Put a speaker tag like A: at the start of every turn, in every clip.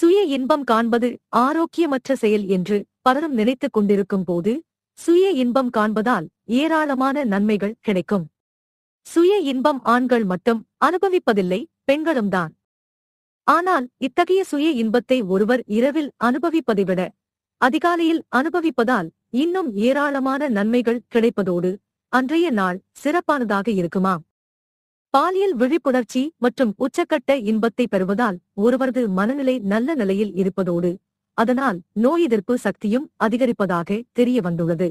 A: சுய இன்பம் காண்பது ஆரோக்கியமற்ற செயல் என்று பலரும் நினைத்துக் கொண்டிருக்கும் போது சுய இன்பம் காண்பதால் ஏராளமான நன்மைகள் கிடைக்கும் சுய இன்பம் ஆண்கள் மட்டும் அனுபவிப்பதில்லை பெண்களும் தான் ஆனால் இத்தகைய சுய இன்பத்தை ஒருவர் இரவில் அனுபவிப்பதை விட அதிகாலையில் அனுபவிப்பதால் இன்னும் ஏராளமான நன்மைகள் கிடைப்பதோடு அன்றைய நாள் சிறப்பானதாக இருக்குமாம் பாலியல் விழிப்புணர்ச்சி மற்றும் உச்சக்கட்ட இன்பத்தை பெறுவதால் ஒருவரது மனநிலை நல்ல நிலையில் இருப்பதோடு அதனால் நோய் எதிர்ப்பு சக்தியும் அதிகரிப்பதாக தெரிய வந்துள்ளது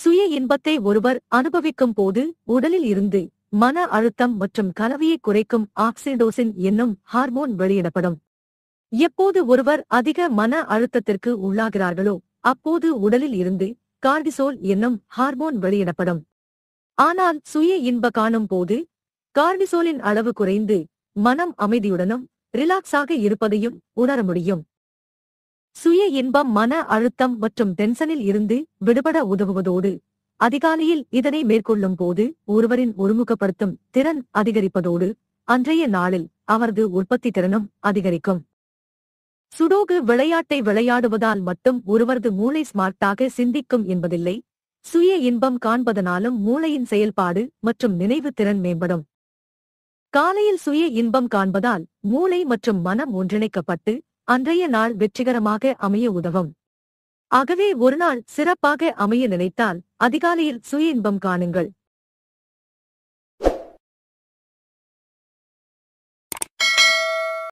A: சுய இன்பத்தை ஒருவர் அனுபவிக்கும் போது உடலில் இருந்து மன அழுத்தம் மற்றும் கலவையை குறைக்கும் ஆக்சிடோசின் என்னும் ஹார்மோன் வெளியிடப்படும் எப்போது ஒருவர் அதிக மன அழுத்தத்திற்கு உள்ளாகிறார்களோ அப்போது உடலில் இருந்து கார்டிசோல் என்னும் ஹார்மோன் வெளியிடப்படும் ஆனால் சுய இன்ப காணும் போது கார்னிசோலின் அளவு குறைந்து மனம் அமைதியுடனும் ரிலாக்ஸாக இருப்பதையும் உணர முடியும் சுய இன்பம் மன அழுத்தம் மற்றும் டென்ஷனில் இருந்து விடுபட உதவுவதோடு அதிகாலையில் இதனை மேற்கொள்ளும் போது ஒருவரின் ஒருமுகப்படுத்தும் திறன் அதிகரிப்பதோடு அன்றைய நாளில் அவரது உற்பத்தி திறனும் அதிகரிக்கும் சுடோகு விளையாட்டை விளையாடுவதால் மட்டும் ஒருவரது மூளை ஸ்மார்ட்டாக சிந்திக்கும் என்பதில்லை சுய இன்பம் காண்பதனாலும் மூளையின் செயல்பாடு மற்றும் நினைவு திறன் மேம்படும் காலையில் சுய இன்பம் காண்பதால் மூளை மற்றும் மனம் ஒன்றிணைக்கப்பட்டு அன்றைய நாள் வெற்றிகரமாக அமைய உதவும் ஆகவே ஒருநாள் சிறப்பாக அமைய நினைத்தால் அதிகாலையில் சுய இன்பம் காணுங்கள்